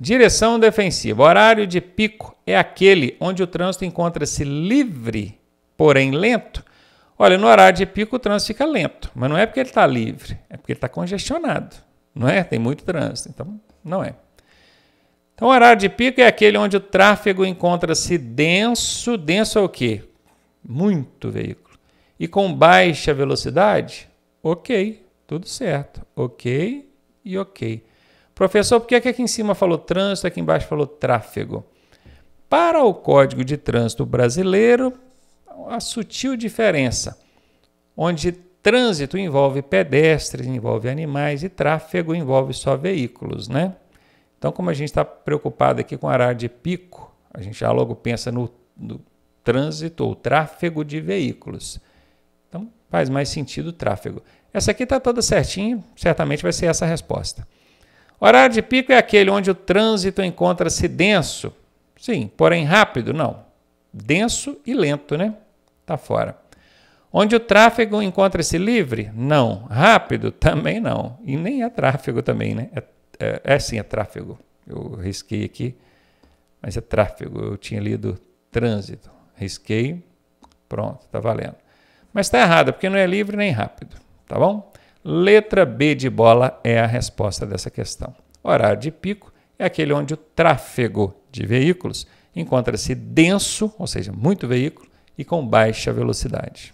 Direção defensiva. Horário de pico é aquele onde o trânsito encontra-se livre, porém lento. Olha, no horário de pico o trânsito fica lento, mas não é porque ele está livre, é porque ele está congestionado, não é? Tem muito trânsito, então não é. Então, horário de pico é aquele onde o tráfego encontra-se denso, denso é o quê? Muito veículo. E com baixa velocidade? Ok, tudo certo. Ok e ok. Professor, por que, aqui em cima falou trânsito, aqui embaixo falou tráfego? Para o Código de Trânsito Brasileiro, a sutil diferença, onde trânsito envolve pedestres, envolve animais e tráfego envolve só veículos, né? Então, como a gente está preocupado aqui com a de pico, a gente já logo pensa no, no trânsito ou tráfego de veículos. Então, faz mais sentido o tráfego. Essa aqui está toda certinha, certamente vai ser essa a resposta horário de pico é aquele onde o trânsito encontra-se denso. Sim, porém rápido, não. Denso e lento, né? Tá fora. Onde o tráfego encontra-se livre? Não. Rápido? Também não. E nem é tráfego também, né? É, é, é sim, é tráfego. Eu risquei aqui, mas é tráfego. Eu tinha lido trânsito. Risquei, pronto, tá valendo. Mas está errado, porque não é livre nem rápido, tá bom? Letra B de bola é a resposta dessa questão. Horário de pico é aquele onde o tráfego de veículos encontra-se denso, ou seja, muito veículo, e com baixa velocidade.